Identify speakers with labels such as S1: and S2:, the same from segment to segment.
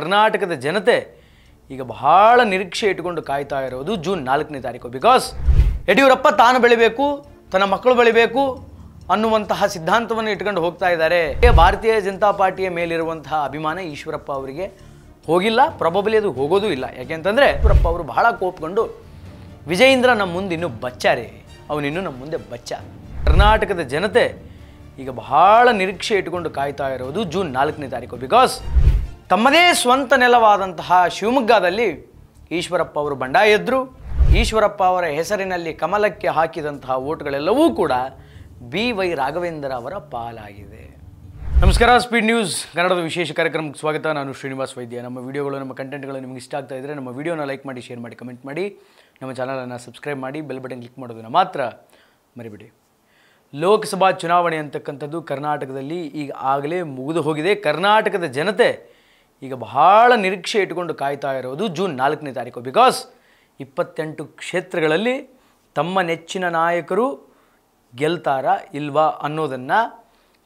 S1: ಕರ್ನಾಟಕದ ಜನತೆ ಈಗ ಬಹಳ ನಿರೀಕ್ಷೆ ಇಟ್ಟುಕೊಂಡು ಕಾಯ್ತಾ ಇರೋದು ಜೂನ್ ನಾಲ್ಕನೇ ತಾರೀಕು ಬಿಕಾಸ್ ಯಡಿಯೂರಪ್ಪ ತಾನು ಬೆಳಿಬೇಕು ತನ್ನ ಮಕ್ಕಳು ಬೆಳಿಬೇಕು ಅನ್ನುವಂತಹ ಸಿದ್ಧಾಂತವನ್ನು ಇಟ್ಕೊಂಡು ಹೋಗ್ತಾ ಇದ್ದಾರೆ ಭಾರತೀಯ ಜನತಾ ಪಾರ್ಟಿಯ ಮೇಲಿರುವಂತಹ ಅಭಿಮಾನ ಈಶ್ವರಪ್ಪ ಅವರಿಗೆ ಹೋಗಿಲ್ಲ ಪ್ರಾಬಬಲಿ ಅದು ಹೋಗೋದೂ ಇಲ್ಲ ಯಾಕೆಂತಂದರೆ ಈಶ್ವರಪ್ಪ ಅವರು ಬಹಳ ಕೋಪ್ಕೊಂಡು ವಿಜಯೇಂದ್ರ ನಮ್ಮ ಮುಂದೆ ಇನ್ನೂ ಬಚ್ಚ ರೀ ಅವನಿನ್ನೂ ನಮ್ಮ ಮುಂದೆ ಬಚ್ಚ ಕರ್ನಾಟಕದ ಜನತೆ ಈಗ ಬಹಳ ನಿರೀಕ್ಷೆ ಇಟ್ಟುಕೊಂಡು ಕಾಯ್ತಾ ಇರೋದು ಜೂನ್ ನಾಲ್ಕನೇ ತಾರೀಕು ಬಿಕಾಸ್ ತಮ್ಮದೇ ಸ್ವಂತ ನೆಲವಾದಂತಹ ಶಿವಮೊಗ್ಗದಲ್ಲಿ ಈಶ್ವರಪ್ಪ ಅವರು ಬಂಡಾಯ ಎದ್ದರು ಈಶ್ವರಪ್ಪ ಅವರ ಹೆಸರಿನಲ್ಲಿ ಕಮಲಕ್ಕೆ ಹಾಕಿದಂತಹ ಓಟ್ಗಳೆಲ್ಲವೂ ಕೂಡ ಬಿ ವೈ ರಾಘವೇಂದ್ರ ಅವರ ಪಾಲಾಗಿದೆ ನಮಸ್ಕಾರ ಸ್ಪೀಡ್ ನ್ಯೂಸ್ ಕನ್ನಡದ ವಿಶೇಷ ಕಾರ್ಯಕ್ರಮಕ್ಕೆ ಸ್ವಾಗತ ನಾನು ಶ್ರೀನಿವಾಸ್ ವೈದ್ಯ ನಮ್ಮ ವಿಡಿಯೋಗಳು ನಮ್ಮ ಕಂಟೆಂಟ್ಗಳು ನಿಮಗೆ ಇಷ್ಟ ಆಗ್ತಾ ಇದ್ದರೆ ನಮ್ಮ ವಿಡಿಯೋನ ಲೈಕ್ ಮಾಡಿ ಶೇರ್ ಮಾಡಿ ಕಮೆಂಟ್ ಮಾಡಿ ನಮ್ಮ ಚಾನಲನ್ನು ಸಬ್ಸ್ಕ್ರೈಬ್ ಮಾಡಿ ಬೆಲ್ ಬಟನ್ ಕ್ಲಿಕ್ ಮಾಡೋದನ್ನು ಮಾತ್ರ ಮರಿಬಿಡಿ ಲೋಕಸಭಾ ಚುನಾವಣೆ ಅಂತಕ್ಕಂಥದ್ದು ಕರ್ನಾಟಕದಲ್ಲಿ ಈಗ ಆಗಲೇ ಮುಗಿದು ಹೋಗಿದೆ ಕರ್ನಾಟಕದ ಜನತೆ ಈಗ ಬಹಳ ನಿರೀಕ್ಷೆ ಇಟ್ಟುಕೊಂಡು ಕಾಯ್ತಾ ಇರೋದು ಜೂನ್ ನಾಲ್ಕನೇ ತಾರೀಕು ಬಿಕಾಸ್ ಇಪ್ಪತ್ತೆಂಟು ಕ್ಷೇತ್ರಗಳಲ್ಲಿ ತಮ್ಮ ನೆಚ್ಚಿನ ನಾಯಕರು ಗೆಲ್ತಾರಾ ಇಲ್ವಾ ಅನ್ನೋದನ್ನು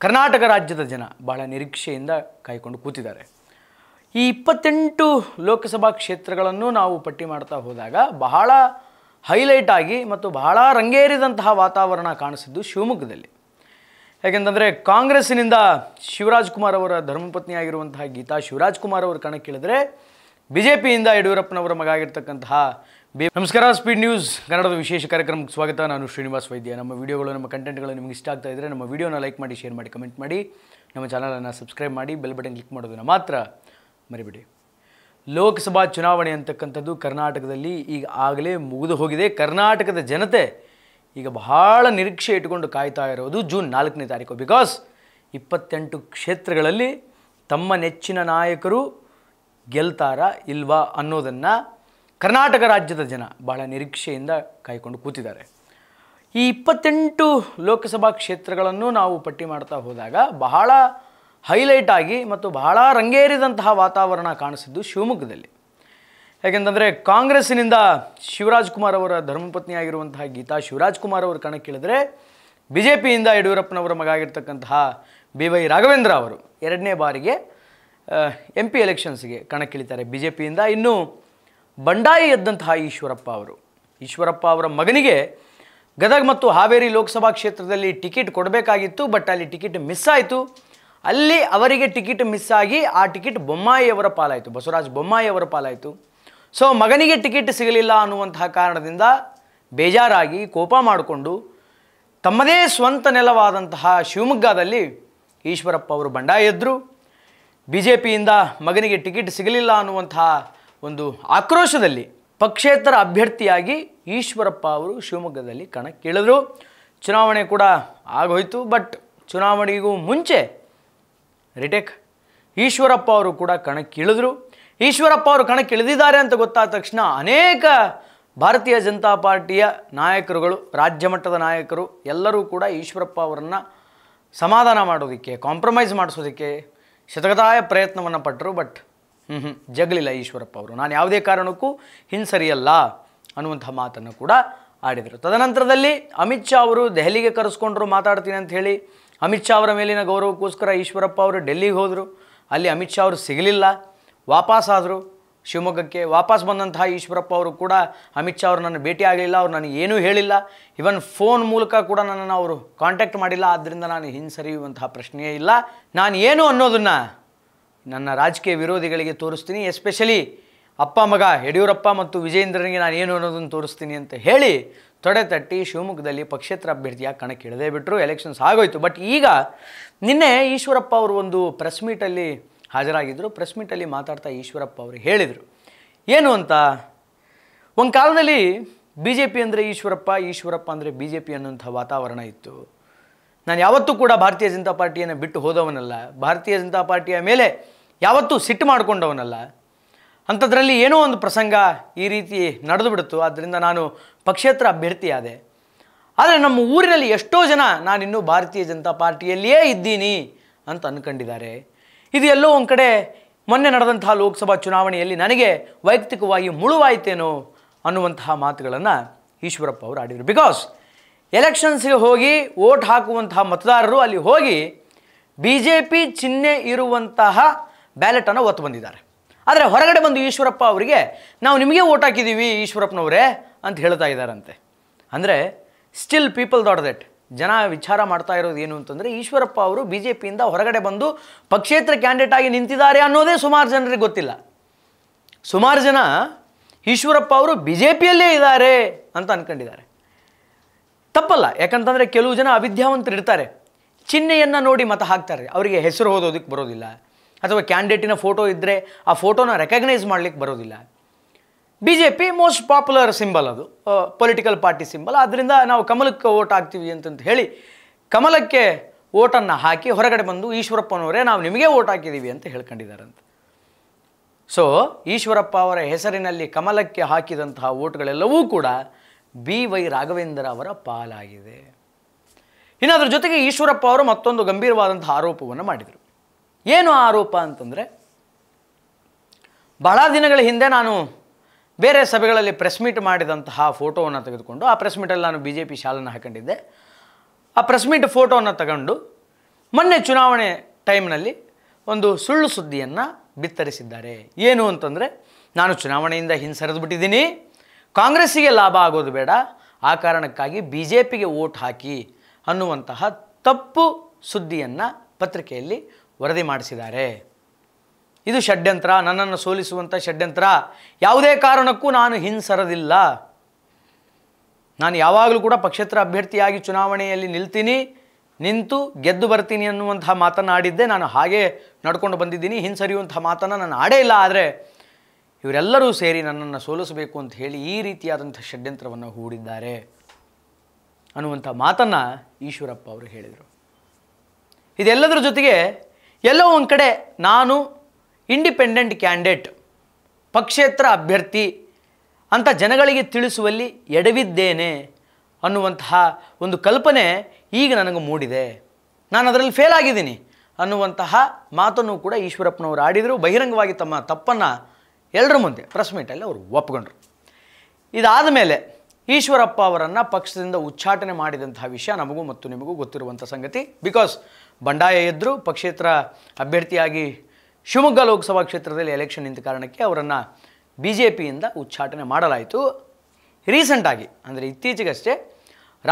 S1: ಕರ್ನಾಟಕ ರಾಜ್ಯದ ಜನ ಬಹಳ ನಿರೀಕ್ಷೆಯಿಂದ ಕಾಯ್ಕೊಂಡು ಕೂತಿದ್ದಾರೆ ಈ ಇಪ್ಪತ್ತೆಂಟು ಲೋಕಸಭಾ ಕ್ಷೇತ್ರಗಳನ್ನು ನಾವು ಪಟ್ಟಿ ಮಾಡ್ತಾ ಹೋದಾಗ ಬಹಳ ಹೈಲೈಟ್ ಆಗಿ ಮತ್ತು ಬಹಳ ರಂಗೇರಿದಂತಹ ವಾತಾವರಣ ಕಾಣಿಸಿದ್ದು ಶಿವಮೊಗ್ಗದಲ್ಲಿ ಯಾಕೆಂತಂದರೆ ಕಾಂಗ್ರೆಸ್ಸಿನಿಂದ ಶಿವರಾಜ್ ಕುಮಾರ್ ಅವರ ಧರ್ಮಪತ್ನಿಯಾಗಿರುವಂತಹ ಗೀತಾ ಶಿವರಾಜ್ ಕುಮಾರ್ ಅವರು ಕಣಕ್ಕೆ ಕೇಳಿದ್ರೆ ಬಿ ಜೆ ಪಿಯಿಂದ ಯಡಿಯೂರಪ್ಪನವರ ಮಗ ಆಗಿರ್ತಕ್ಕಂತಹ ಬಿ ನಮಸ್ಕಾರ ಸ್ಪೀಡ್ ನ್ಯೂಸ್ ಕನ್ನಡದ ವಿಶೇಷ ಕಾರ್ಯಕ್ರಮಕ್ಕೆ ಸ್ವಾಗತ ನಾನು ಶ್ರೀನಿವಾಸ್ ವೈದ್ಯ ನಮ್ಮ ವಿಡಿಯೋಗಳು ನಮ್ಮ ಕಂಟೆಂಟ್ಗಳು ನಿಮ್ಗೆ ಇಷ್ಟ ಆಗ್ತಾ ಇದ್ದರೆ ನಮ್ಮ ವಿಡಿಯೋನ ಲೈಕ್ ಮಾಡಿ ಶೇರ್ ಮಾಡಿ ಕಮೆಂಟ್ ಮಾಡಿ ನಮ್ಮ ಚಾನಲನ್ನು ಸಬ್ಸ್ಕ್ರೈಬ್ ಮಾಡಿ ಬೆಲ್ ಬಟನ್ ಕ್ಲಿಕ್ ಮಾಡೋದನ್ನು ಮಾತ್ರ ಮರಿಬಿಡಿ ಲೋಕಸಭಾ ಚುನಾವಣೆ ಅಂತಕ್ಕಂಥದ್ದು ಕರ್ನಾಟಕದಲ್ಲಿ ಈಗ ಆಗಲೇ ಮುಗಿದು ಹೋಗಿದೆ ಕರ್ನಾಟಕದ ಜನತೆ ಈಗ ಬಹಳ ನಿರೀಕ್ಷೆ ಇಟ್ಟುಕೊಂಡು ಕಾಯ್ತಾ ಇರೋದು ಜೂನ್ ನಾಲ್ಕನೇ ತಾರೀಕು ಬಿಕಾಸ್ ಇಪ್ಪತ್ತೆಂಟು ಕ್ಷೇತ್ರಗಳಲ್ಲಿ ತಮ್ಮ ನೆಚ್ಚಿನ ನಾಯಕರು ಗೆಲ್ತಾರಾ ಇಲ್ವಾ ಅನ್ನೋದನ್ನು ಕರ್ನಾಟಕ ರಾಜ್ಯದ ಜನ ಬಹಳ ನಿರೀಕ್ಷೆಯಿಂದ ಕಾಯ್ಕೊಂಡು ಕೂತಿದ್ದಾರೆ ಈ ಇಪ್ಪತ್ತೆಂಟು ಲೋಕಸಭಾ ಕ್ಷೇತ್ರಗಳನ್ನು ನಾವು ಪಟ್ಟಿ ಮಾಡ್ತಾ ಹೋದಾಗ ಬಹಳ ಹೈಲೈಟ್ ಆಗಿ ಮತ್ತು ಬಹಳ ರಂಗೇರಿದಂತಹ ವಾತಾವರಣ ಕಾಣಿಸಿದ್ದು ಶಿವಮೊಗ್ಗದಲ್ಲಿ ಯಾಕೆಂತಂದರೆ ಕಾಂಗ್ರೆಸ್ಸಿನಿಂದ ಶಿವರಾಜ್ ಕುಮಾರ್ ಅವರ ಧರ್ಮಪತ್ನಿಯಾಗಿರುವಂತಹ ಗೀತಾ ಶಿವರಾಜ್ ಕುಮಾರ್ ಅವರು ಕಣಕ್ಕಿಳಿದ್ರೆ ಬಿ ಜೆ ಪಿಯಿಂದ ಯಡಿಯೂರಪ್ಪನವರ ಮಗ ಆಗಿರ್ತಕ್ಕಂತಹ ಬಿ ವೈ ರಾಘವೇಂದ್ರ ಅವರು ಎರಡನೇ ಬಾರಿಗೆ ಎಂ ಪಿ ಎಲೆಕ್ಷನ್ಸ್ಗೆ ಕಣಕ್ಕಿಳಿತಾರೆ ಬಿ ಜೆ ಪಿಯಿಂದ ಇನ್ನು ಬಂಡಾಯಿ ಎದ್ದಂತಹ ಈಶ್ವರಪ್ಪ ಅವರು ಈಶ್ವರಪ್ಪ ಅವರ ಮಗನಿಗೆ ಗದಗ ಮತ್ತು ಹಾವೇರಿ ಲೋಕಸಭಾ ಕ್ಷೇತ್ರದಲ್ಲಿ ಟಿಕೆಟ್ ಕೊಡಬೇಕಾಗಿತ್ತು ಬಟ್ ಅಲ್ಲಿ ಟಿಕೆಟ್ ಮಿಸ್ ಆಯಿತು ಅಲ್ಲಿ ಅವರಿಗೆ ಟಿಕೆಟ್ ಮಿಸ್ ಆಗಿ ಆ ಟಿಕೆಟ್ ಬೊಮ್ಮಾಯಿಯವರ ಪಾಲಾಯಿತು ಬಸವರಾಜ ಬೊಮ್ಮಾಯಿಯವರ ಪಾಲಾಯಿತು ಸೊ ಮಗನಿಗೆ ಟಿಕೆಟ್ ಸಿಗಲಿಲ್ಲ ಅನ್ನುವಂತಹ ಕಾರಣದಿಂದ ಬೇಜಾರಾಗಿ ಕೋಪ ಮಾಡಿಕೊಂಡು ತಮ್ಮದೇ ಸ್ವಂತ ನೆಲವಾದಂತಹ ಶಿವಮೊಗ್ಗದಲ್ಲಿ ಈಶ್ವರಪ್ಪ ಅವರು ಬಂಡಾಯ ಎದ್ದರು ಬಿ ಜೆ ಪಿಯಿಂದ ಮಗನಿಗೆ ಟಿಕೆಟ್ ಸಿಗಲಿಲ್ಲ ಅನ್ನುವಂತಹ ಒಂದು ಆಕ್ರೋಶದಲ್ಲಿ ಪಕ್ಷೇತರ ಅಭ್ಯರ್ಥಿಯಾಗಿ ಈಶ್ವರಪ್ಪ ಅವರು ಶಿವಮೊಗ್ಗದಲ್ಲಿ ಕಣಕ್ಕಿಳಿದ್ರು ಚುನಾವಣೆ ಕೂಡ ಆಗೋಯಿತು ಬಟ್ ಚುನಾವಣೆಗೂ ಮುಂಚೆ ರಿಟೆಕ್ ಈಶ್ವರಪ್ಪ ಅವರು ಕೂಡ ಕಣಕ್ಕಿಳಿದ್ರು ಈಶ್ವರಪ್ಪ ಅವರು ಕಣಕ್ಕೆ ಇಳಿದಿದ್ದಾರೆ ಅಂತ ಗೊತ್ತಾದ ತಕ್ಷಣ ಅನೇಕ ಭಾರತೀಯ ಜನತಾ ಪಾರ್ಟಿಯ ನಾಯಕರುಗಳು ರಾಜ್ಯ ಮಟ್ಟದ ನಾಯಕರು ಎಲ್ಲರೂ ಕೂಡ ಈಶ್ವರಪ್ಪ ಅವರನ್ನು ಸಮಾಧಾನ ಮಾಡೋದಕ್ಕೆ ಕಾಂಪ್ರಮೈಸ್ ಮಾಡಿಸೋದಕ್ಕೆ ಶತಕದಾಯ ಪ್ರಯತ್ನವನ್ನು ಪಟ್ಟರು ಬಟ್ ಹ್ಞೂ ಹ್ಞೂ ಜಗಲಿಲ್ಲ ಈಶ್ವರಪ್ಪ ಅವರು ನಾನು ಯಾವುದೇ ಕಾರಣಕ್ಕೂ ಹಿಂಸರಿಯಲ್ಲ ಅನ್ನುವಂಥ ಮಾತನ್ನು ಕೂಡ ಆಡಿದರು ತದನಂತರದಲ್ಲಿ ಅಮಿತ್ ಶಾ ಅವರು ದೆಹಲಿಗೆ ಕರೆಸ್ಕೊಂಡ್ರು ಮಾತಾಡ್ತೀನಿ ಅಂತ ಹೇಳಿ ಅಮಿತ್ ಶಾ ಅವರ ಮೇಲಿನ ಗೌರವಕ್ಕೋಸ್ಕರ ಈಶ್ವರಪ್ಪ ಅವರು ಡೆಲ್ಲಿಗೆ ಹೋದರು ಅಲ್ಲಿ ಅಮಿತ್ ಶಾ ಅವರು ಸಿಗಲಿಲ್ಲ ವಾಪಸ್ಸಾದರು ಶಿವಮೊಗ್ಗಕ್ಕೆ ವಾಪಸ್ ಬಂದಂತಹ ಈಶ್ವರಪ್ಪ ಅವರು ಕೂಡ ಅಮಿತ್ ಶಾ ಅವರು ನನ್ನ ಭೇಟಿ ಆಗಲಿಲ್ಲ ಅವ್ರು ನನಗೆ ಏನೂ ಹೇಳಿಲ್ಲ ಇವನ್ ಫೋನ್ ಮೂಲಕ ಕೂಡ ನನ್ನನ್ನು ಅವರು ಕಾಂಟ್ಯಾಕ್ಟ್ ಮಾಡಿಲ್ಲ ಆದ್ದರಿಂದ ನಾನು ಹಿಂಸರಿಯುವಂತಹ ಪ್ರಶ್ನೆಯೇ ಇಲ್ಲ ನಾನು ಏನು ಅನ್ನೋದನ್ನು ನನ್ನ ರಾಜಕೀಯ ವಿರೋಧಿಗಳಿಗೆ ತೋರಿಸ್ತೀನಿ ಎಸ್ಪೆಷಲಿ ಅಪ್ಪ ಮಗ ಯಡಿಯೂರಪ್ಪ ಮತ್ತು ವಿಜಯೇಂದ್ರನಿಗೆ ನಾನು ಏನು ಅನ್ನೋದನ್ನು ತೋರಿಸ್ತೀನಿ ಅಂತ ಹೇಳಿ ತೊಡೆ ತಟ್ಟಿ ಶಿವಮೊಗ್ಗದಲ್ಲಿ ಪಕ್ಷೇತರ ಅಭ್ಯರ್ಥಿಯ ಕಣಕ್ಕೆ ಇಳದೇ ಬಿಟ್ಟರು ಎಲೆಕ್ಷನ್ಸ್ ಆಗೋಯ್ತು ಬಟ್ ಈಗ ನಿನ್ನೆ ಈಶ್ವರಪ್ಪ ಅವರು ಒಂದು ಪ್ರೆಸ್ ಮೀಟಲ್ಲಿ ಹಾಜರಾಗಿದ್ದರು ಪ್ರೆಸ್ ಮೀಟಲ್ಲಿ ಮಾತಾಡ್ತಾ ಈಶ್ವರಪ್ಪ ಅವರು ಹೇಳಿದರು ಏನು ಅಂತ ಒಂದು ಕಾಲದಲ್ಲಿ ಬಿ ಜೆ ಪಿ ಅಂದರೆ ಈಶ್ವರಪ್ಪ ಈಶ್ವರಪ್ಪ ಅಂದರೆ ಬಿ ಜೆ ಪಿ ಅನ್ನುವಂಥ ವಾತಾವರಣ ಇತ್ತು ನಾನು ಯಾವತ್ತೂ ಕೂಡ ಭಾರತೀಯ ಜನತಾ ಪಾರ್ಟಿಯನ್ನು ಬಿಟ್ಟು ಹೋದವನಲ್ಲ ಭಾರತೀಯ ಜನತಾ ಪಾರ್ಟಿಯ ಮೇಲೆ ಯಾವತ್ತೂ ಸಿಟ್ಟು ಮಾಡಿಕೊಂಡವನಲ್ಲ ಅಂಥದ್ರಲ್ಲಿ ಏನೋ ಒಂದು ಪ್ರಸಂಗ ಈ ರೀತಿ ನಡೆದು ಬಿಡ್ತು ಆದ್ದರಿಂದ ನಾನು ಪಕ್ಷೇತರ ಅಭ್ಯರ್ಥಿಯಾದೆ ಆದರೆ ನಮ್ಮ ಊರಿನಲ್ಲಿ ಎಷ್ಟೋ ಜನ ನಾನಿನ್ನೂ ಭಾರತೀಯ ಜನತಾ ಪಾರ್ಟಿಯಲ್ಲಿಯೇ ಇದ್ದೀನಿ ಅಂತ ಅಂದ್ಕೊಂಡಿದ್ದಾರೆ ಇದು ಎಲ್ಲೋ ಒಂದು ಕಡೆ ಮೊನ್ನೆ ನಡೆದಂತಹ ಲೋಕಸಭಾ ಚುನಾವಣೆಯಲ್ಲಿ ನನಗೆ ವೈಯಕ್ತಿಕವಾಗಿ ಮುಳುವಾಯಿತೇನೋ ಅನ್ನುವಂತಹ ಮಾತುಗಳನ್ನು ಈಶ್ವರಪ್ಪ ಅವರು ಆಡಿದರು ಬಿಕಾಸ್ ಎಲೆಕ್ಷನ್ಸ್ಗೆ ಹೋಗಿ ವೋಟ್ ಹಾಕುವಂತಹ ಮತದಾರರು ಅಲ್ಲಿ ಹೋಗಿ ಬಿ ಜೆ ಪಿ ಚಿಹ್ನೆ ಇರುವಂತಹ ಬ್ಯಾಲೆಟನ್ನು ಒತ್ತು ಬಂದಿದ್ದಾರೆ ಆದರೆ ಹೊರಗಡೆ ಬಂದು ಈಶ್ವರಪ್ಪ ಅವರಿಗೆ ನಾವು ನಿಮಗೆ ಓಟ್ ಹಾಕಿದ್ದೀವಿ ಈಶ್ವರಪ್ಪನವರೇ ಅಂತ ಹೇಳ್ತಾ ಇದ್ದಾರಂತೆ ಅಂದರೆ ಸ್ಟಿಲ್ ಪೀಪಲ್ ದಾಟ್ ದಟ್ ಜನ ವಿಚಾರ ಮಾಡ್ತಾ ಇರೋದು ಏನು ಅಂತಂದರೆ ಈಶ್ವರಪ್ಪ ಅವರು ಬಿ ಜೆ ಪಿಯಿಂದ ಹೊರಗಡೆ ಬಂದು ಪಕ್ಷೇತರ ಕ್ಯಾಂಡಿಡೇಟ್ ಆಗಿ ನಿಂತಿದ್ದಾರೆ ಅನ್ನೋದೇ ಸುಮಾರು ಜನರಿಗೆ ಗೊತ್ತಿಲ್ಲ ಸುಮಾರು ಜನ ಈಶ್ವರಪ್ಪ ಅವರು ಬಿ ಜೆ ಪಿಯಲ್ಲೇ ಇದ್ದಾರೆ ಅಂತ ಅಂದ್ಕೊಂಡಿದ್ದಾರೆ ತಪ್ಪಲ್ಲ ಯಾಕಂತಂದರೆ ಕೆಲವು ಜನ ಅವಿದ್ಯಾವಂತರು ಇರ್ತಾರೆ ಚಿಹ್ನೆಯನ್ನು ನೋಡಿ ಮತ ಹಾಕ್ತಾರೆ ಅವರಿಗೆ ಹೆಸರು ಓದೋದಕ್ಕೆ ಬರೋದಿಲ್ಲ ಅಥವಾ ಕ್ಯಾಂಡಿಡೇಟಿನ ಫೋಟೋ ಇದ್ದರೆ ಆ ಫೋಟೋನ ರೆಕಗ್ನೈಸ್ ಮಾಡಲಿಕ್ಕೆ ಬರೋದಿಲ್ಲ B J P most popular symbol ಅದು ಪೊಲಿಟಿಕಲ್ ಪಾರ್ಟಿ ಸಿಂಬಲ್ ಆದ್ದರಿಂದ ನಾವು ಕಮಲಕ್ಕೆ ಓಟ್ ಹಾಕ್ತೀವಿ ಅಂತಂತ ಹೇಳಿ ಕಮಲಕ್ಕೆ ಓಟನ್ನು ಹಾಕಿ ಹೊರಗಡೆ ಬಂದು ಈಶ್ವರಪ್ಪನವರೇ ನಾವು ನಿಮಗೆ ಓಟ್ ಹಾಕಿದ್ದೀವಿ ಅಂತ ಹೇಳ್ಕೊಂಡಿದ್ದಾರಂತೆ ಸೊ ಈಶ್ವರಪ್ಪ ಅವರ ಹೆಸರಿನಲ್ಲಿ ಕಮಲಕ್ಕೆ ಹಾಕಿದಂತಹ ಓಟ್ಗಳೆಲ್ಲವೂ ಕೂಡ ಬಿ ವೈ ರಾಘವೇಂದ್ರ ಅವರ ಪಾಲಾಗಿದೆ ಇನ್ನು ಅದರ ಜೊತೆಗೆ ಈಶ್ವರಪ್ಪ ಅವರು ಮತ್ತೊಂದು ಗಂಭೀರವಾದಂಥ ಆರೋಪವನ್ನು ಮಾಡಿದರು ಏನು ಆರೋಪ ಅಂತಂದರೆ ಬಹಳ ದಿನಗಳ ಹಿಂದೆ ನಾನು ಬೇರೆ ಸಭೆಗಳಲ್ಲಿ ಪ್ರೆಸ್ ಮೀಟ್ ಮಾಡಿದಂತಹ ಫೋಟೋವನ್ನು ತೆಗೆದುಕೊಂಡು ಆ ಪ್ರೆಸ್ ಮೀಟಲ್ಲಿ ನಾನು ಬಿ ಜೆ ಪಿ ಶಾಲನ್ನು ಹಾಕೊಂಡಿದ್ದೆ ಆ ಪ್ರೆಸ್ ಮೀಟ್ ಫೋಟೋವನ್ನು ತಗೊಂಡು ಮೊನ್ನೆ ಚುನಾವಣೆ ಟೈಮ್ನಲ್ಲಿ ಒಂದು ಸುಳ್ಳು ಸುದ್ದಿಯನ್ನು ಬಿತ್ತರಿಸಿದ್ದಾರೆ ಏನು ಅಂತಂದರೆ ನಾನು ಚುನಾವಣೆಯಿಂದ ಹಿಂಸರಿದ್ಬಿಟ್ಟಿದ್ದೀನಿ ಕಾಂಗ್ರೆಸ್ಸಿಗೆ ಲಾಭ ಆಗೋದು ಬೇಡ ಆ ಕಾರಣಕ್ಕಾಗಿ ಬಿ ಜೆ ಪಿಗೆ ಓಟ್ ಹಾಕಿ ಅನ್ನುವಂತಹ ತಪ್ಪು ಸುದ್ದಿಯನ್ನು ಪತ್ರಿಕೆಯಲ್ಲಿ ವರದಿ ಮಾಡಿಸಿದ್ದಾರೆ ಇದು ಷಡ್ಯಂತ್ರ ನನ್ನನ್ನು ಸೋಲಿಸುವಂಥ ಷಡ್ಯಂತ್ರ ಯಾವುದೇ ಕಾರಣಕ್ಕೂ ನಾನು ಹಿಂಸರದಿಲ್ಲ ನಾನು ಯಾವಾಗಲೂ ಕೂಡ ಪಕ್ಷೇತರ ಅಭ್ಯರ್ಥಿಯಾಗಿ ಚುನಾವಣೆಯಲ್ಲಿ ನಿಲ್ತೀನಿ ನಿಂತು ಗೆದ್ದು ಬರ್ತೀನಿ ಅನ್ನುವಂತಹ ಮಾತನ್ನು ಆಡಿದ್ದೆ ನಾನು ಹಾಗೆ ನಡ್ಕೊಂಡು ಬಂದಿದ್ದೀನಿ ಹಿಂಸರಿಯುವಂಥ ಮಾತನ್ನು ನಾನು ಆಡೇ ಇಲ್ಲ ಆದರೆ ಇವರೆಲ್ಲರೂ ಸೇರಿ ನನ್ನನ್ನು ಸೋಲಿಸಬೇಕು ಅಂತ ಹೇಳಿ ಈ ರೀತಿಯಾದಂಥ ಷಡ್ಯಂತ್ರವನ್ನು ಹೂಡಿದ್ದಾರೆ ಅನ್ನುವಂಥ ಮಾತನ್ನು ಈಶ್ವರಪ್ಪ ಅವರು ಹೇಳಿದರು ಇದೆಲ್ಲದರ ಜೊತೆಗೆ ಎಲ್ಲೋ ಒಂದು ಕಡೆ ನಾನು ಇಂಡಿಪೆಂಡೆಂಟ್ ಕ್ಯಾಂಡಿಡೇಟ್ ಪಕ್ಷೇತರ ಅಭ್ಯರ್ಥಿ ಅಂತ ಜನಗಳಿಗೆ ತಿಳಿಸುವಲ್ಲಿ ಎಡವಿದ್ದೇನೆ ಅನ್ನುವಂತಹ ಒಂದು ಕಲ್ಪನೆ ಈಗ ನನಗೆ ಮೂಡಿದೆ ನಾನು ಅದರಲ್ಲಿ ಫೇಲ್ ಆಗಿದ್ದೀನಿ ಅನ್ನುವಂತಹ ಮಾತನ್ನು ಕೂಡ ಈಶ್ವರಪ್ಪನವರು ಆಡಿದರು ಬಹಿರಂಗವಾಗಿ ತಮ್ಮ ತಪ್ಪನ್ನು ಎಲ್ಲರ ಮುಂದೆ ಪ್ರೆಸ್ ಮೀಟಲ್ಲಿ ಅವರು ಒಪ್ಕೊಂಡ್ರು ಇದಾದ ಮೇಲೆ ಈಶ್ವರಪ್ಪ ಅವರನ್ನು ಪಕ್ಷದಿಂದ ಉಚ್ಚಾಟನೆ ಮಾಡಿದಂತಹ ವಿಷಯ ನಮಗೂ ಮತ್ತು ನಿಮಗೂ ಗೊತ್ತಿರುವಂಥ ಸಂಗತಿ ಬಿಕಾಸ್ ಬಂಡಾಯ ಎದ್ದರು ಪಕ್ಷೇತರ ಅಭ್ಯರ್ಥಿಯಾಗಿ ಶಿವಮೊಗ್ಗ ಲೋಕಸಭಾ ಕ್ಷೇತ್ರದಲ್ಲಿ ಎಲೆಕ್ಷನ್ ನಿಂತ ಕಾರಣಕ್ಕೆ ಅವರನ್ನು ಬಿ ಜೆ ಪಿಯಿಂದ ಉಚ್ಚಾಟನೆ ಮಾಡಲಾಯಿತು ರೀಸೆಂಟಾಗಿ ಅಂದರೆ ಇತ್ತೀಚೆಗಷ್ಟೇ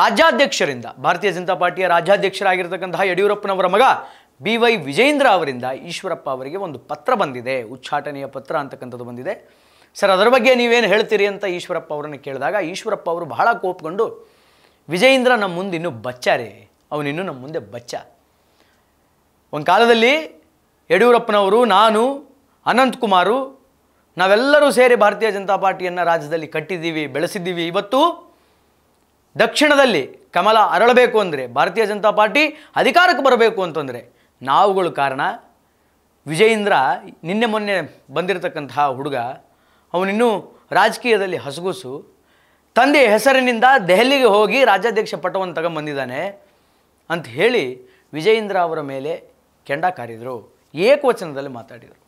S1: ರಾಜ್ಯಾಧ್ಯಕ್ಷರಿಂದ ಭಾರತೀಯ ಜನತಾ ಪಾರ್ಟಿಯ ರಾಜ್ಯಾಧ್ಯಕ್ಷರಾಗಿರ್ತಕ್ಕಂತಹ ಯಡಿಯೂರಪ್ಪನವರ ಮಗ ಬಿ ವೈ ವಿಜೇಂದ್ರ ಅವರಿಂದ ಈಶ್ವರಪ್ಪ ಅವರಿಗೆ ಒಂದು ಪತ್ರ ಬಂದಿದೆ ಉಚ್ಚಾಟನೆಯ ಪತ್ರ ಅಂತಕ್ಕಂಥದ್ದು ಬಂದಿದೆ ಸರ್ ಅದರ ಬಗ್ಗೆ ನೀವೇನು ಹೇಳ್ತೀರಿ ಅಂತ ಈಶ್ವರಪ್ಪ ಅವರನ್ನು ಕೇಳಿದಾಗ ಈಶ್ವರಪ್ಪ ಅವರು ಬಹಳ ಕೋಪಗೊಂಡು ವಿಜಯೇಂದ್ರ ನಮ್ಮ ಮುಂದೆ ಇನ್ನೂ ಬಚ್ಚ ರೀ ಅವನಿನ್ನೂ ನಮ್ಮ ಮುಂದೆ ಬಚ್ಚ ಒಂದು ಕಾಲದಲ್ಲಿ ಯಡಿಯೂರಪ್ಪನವರು ನಾನು ಅನಂತಕುಮಾರು ನಾವೆಲ್ಲರೂ ಸೇರಿ ಭಾರತೀಯ ಜನತಾ ಪಾರ್ಟಿಯನ್ನು ರಾಜ್ಯದಲ್ಲಿ ಕಟ್ಟಿದ್ದೀವಿ ಬೆಳೆಸಿದ್ದೀವಿ ಇವತ್ತು ದಕ್ಷಿಣದಲ್ಲಿ ಕಮಲ ಅರಳಬೇಕು ಅಂದರೆ ಭಾರತೀಯ ಜನತಾ ಪಾರ್ಟಿ ಅಧಿಕಾರಕ್ಕೆ ಬರಬೇಕು ಅಂತಂದರೆ ನಾವುಗಳು ಕಾರಣ ವಿಜಯೇಂದ್ರ ನಿನ್ನೆ ಮೊನ್ನೆ ಬಂದಿರತಕ್ಕಂತಹ ಹುಡುಗ ಅವನಿನ್ನೂ ರಾಜಕೀಯದಲ್ಲಿ ಹಸುಗುಸು ತಂದೆಯ ಹೆಸರಿನಿಂದ ದೆಹಲಿಗೆ ಹೋಗಿ ರಾಜ್ಯಾಧ್ಯಕ್ಷ ಪಟವನ್ನು ತಗೊಂಬಂದಿದ್ದಾನೆ ಅಂತ ಹೇಳಿ ವಿಜಯೇಂದ್ರ ಅವರ ಮೇಲೆ ಕೆಂಡ ಕಾರಿದರು ಏಕವಚನದಲ್ಲಿ ಮಾತಾಡಿದರು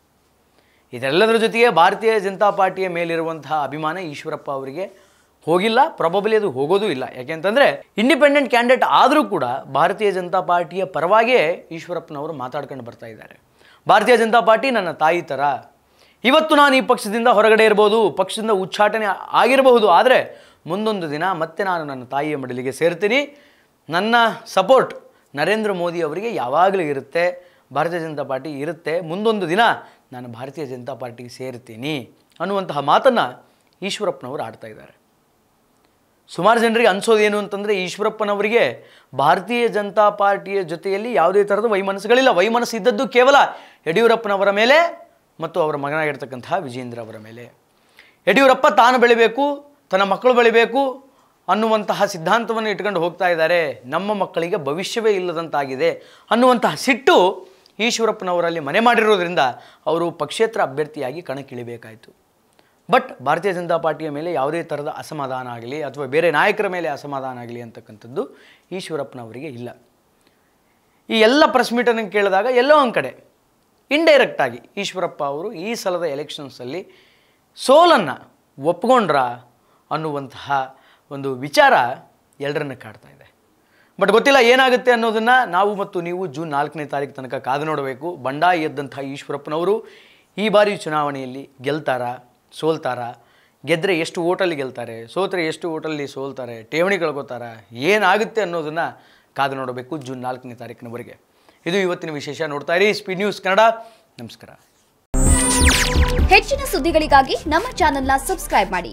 S1: ಇದೆಲ್ಲದರ ಜೊತೆಗೆ ಭಾರತೀಯ ಜನತಾ ಪಾರ್ಟಿಯ ಮೇಲಿರುವಂತಹ ಅಭಿಮಾನ ಈಶ್ವರಪ್ಪ ಅವರಿಗೆ ಹೋಗಿಲ್ಲ ಪ್ರಾಬಬ್ಲಿ ಅದು ಹೋಗೋದೂ ಇಲ್ಲ ಯಾಕೆಂತಂದರೆ ಇಂಡಿಪೆಂಡೆಂಟ್ ಕ್ಯಾಂಡಿಡೇಟ್ ಆದರೂ ಕೂಡ ಭಾರತೀಯ ಜನತಾ ಪಾರ್ಟಿಯ ಪರವಾಗಿಯೇ ಈಶ್ವರಪ್ಪನವರು ಮಾತಾಡ್ಕೊಂಡು ಬರ್ತಾ ಇದ್ದಾರೆ ಭಾರತೀಯ ಜನತಾ ಪಾರ್ಟಿ ನನ್ನ ತಾಯಿ ಥರ ಇವತ್ತು ನಾನು ಈ ಪಕ್ಷದಿಂದ ಹೊರಗಡೆ ಇರ್ಬೋದು ಪಕ್ಷದಿಂದ ಉಚ್ಚಾಟನೆ ಆಗಿರಬಹುದು ಆದರೆ ಮುಂದೊಂದು ದಿನ ಮತ್ತೆ ನಾನು ನನ್ನ ತಾಯಿಯ ಮಡಲಿಗೆ ಸೇರ್ತೀನಿ ನನ್ನ ಸಪೋರ್ಟ್ ನರೇಂದ್ರ ಮೋದಿ ಅವರಿಗೆ ಯಾವಾಗಲೂ ಇರುತ್ತೆ ಭಾರತೀಯ ಜನತಾ ಪಾರ್ಟಿ ಇರುತ್ತೆ ಮುಂದೊಂದು ದಿನ ನಾನು ಭಾರತೀಯ ಜನತಾ ಪಾರ್ಟಿಗೆ ಸೇರ್ತೀನಿ ಅನ್ನುವಂತಹ ಮಾತನ್ನು ಈಶ್ವರಪ್ಪನವರು ಆಡ್ತಾ ಇದ್ದಾರೆ ಸುಮಾರು ಜನರಿಗೆ ಅನಿಸೋದೇನು ಅಂತಂದರೆ ಈಶ್ವರಪ್ಪನವರಿಗೆ ಭಾರತೀಯ ಜನತಾ ಪಾರ್ಟಿಯ ಜೊತೆಯಲ್ಲಿ ಯಾವುದೇ ಥರದ ವೈಮನಸ್ಸುಗಳಿಲ್ಲ ವೈಮನಸ್ಸು ಇದ್ದದ್ದು ಕೇವಲ ಯಡಿಯೂರಪ್ಪನವರ ಮೇಲೆ ಮತ್ತು ಅವರ ಮಗನಾಗಿರ್ತಕ್ಕಂತಹ ವಿಜೇಂದ್ರ ಅವರ ಮೇಲೆ ಯಡಿಯೂರಪ್ಪ ತಾನು ಬೆಳಿಬೇಕು ತನ್ನ ಮಕ್ಕಳು ಬೆಳಿಬೇಕು ಅನ್ನುವಂತಹ ಸಿದ್ಧಾಂತವನ್ನು ಇಟ್ಕೊಂಡು ಹೋಗ್ತಾ ಇದ್ದಾರೆ ನಮ್ಮ ಮಕ್ಕಳಿಗೆ ಭವಿಷ್ಯವೇ ಇಲ್ಲದಂತಾಗಿದೆ ಅನ್ನುವಂತಹ ಸಿಟ್ಟು ಈಶ್ವರಪ್ಪನವರಲ್ಲಿ ಮನೆ ಮಾಡಿರೋದ್ರಿಂದ ಅವರು ಪಕ್ಷೇತರ ಅಭ್ಯರ್ಥಿಯಾಗಿ ಕಣಕ್ಕಿಳಿಬೇಕಾಯಿತು ಬಟ್ ಭಾರತೀಯ ಜನತಾ ಪಾರ್ಟಿಯ ಮೇಲೆ ಯಾವುದೇ ಥರದ ಅಸಮಾಧಾನ ಆಗಲಿ ಅಥವಾ ಬೇರೆ ನಾಯಕರ ಮೇಲೆ ಅಸಮಾಧಾನ ಆಗಲಿ ಅಂತಕ್ಕಂಥದ್ದು ಈಶ್ವರಪ್ಪನವರಿಗೆ ಇಲ್ಲ ಈ ಎಲ್ಲ ಪ್ರೆಸ್ ಮೀಟನ್ನು ಕೇಳಿದಾಗ ಎಲ್ಲೋ ಒಂದು ಕಡೆ ಇಂಡೈರೆಕ್ಟಾಗಿ ಈಶ್ವರಪ್ಪ ಅವರು ಈ ಸಲದ ಎಲೆಕ್ಷನ್ಸಲ್ಲಿ ಸೋಲನ್ನು ಒಪ್ಕೊಂಡ್ರ ಅನ್ನುವಂತಹ ಒಂದು ವಿಚಾರ ಎಲ್ಲರನ್ನ ಕಾಡ್ತಾ ಇದೆ ಬಟ್ ಗೊತ್ತಿಲ್ಲ ಏನಾಗುತ್ತೆ ಅನ್ನೋದನ್ನು ನಾವು ಮತ್ತು ನೀವು ಜೂನ್ ನಾಲ್ಕನೇ ತಾರೀಕು ತನಕ ಕಾದು ನೋಡಬೇಕು ಬಂಡಾಯ ಎದ್ದಂಥ ಈಶ್ವರಪ್ಪನವರು ಈ ಬಾರಿ ಚುನಾವಣೆಯಲ್ಲಿ ಗೆಲ್ತಾರಾ ಸೋಲ್ತಾರಾ ಗೆದ್ದರೆ ಎಷ್ಟು ಓಟಲ್ಲಿ ಗೆಲ್ತಾರೆ ಸೋತರೆ ಎಷ್ಟು ಓಟಲ್ಲಿ ಸೋಲ್ತಾರೆ ಠೇವಣಿ ಕಳ್ಕೋತಾರ ಏನಾಗುತ್ತೆ ಅನ್ನೋದನ್ನು ಕಾದು ನೋಡಬೇಕು ಜೂನ್ ನಾಲ್ಕನೇ ತಾರೀಕಿನವರೆಗೆ ಇದು ಇವತ್ತಿನ ವಿಶೇಷ ನೋಡ್ತಾ ಇರಿ ಸ್ಪಿ ನ್ಯೂಸ್ ಕನ್ನಡ ನಮಸ್ಕಾರ ಹೆಚ್ಚಿನ ಸುದ್ದಿಗಳಿಗಾಗಿ ನಮ್ಮ ಚಾನೆಲ್ನ ಸಬ್ಸ್ಕ್ರೈಬ್ ಮಾಡಿ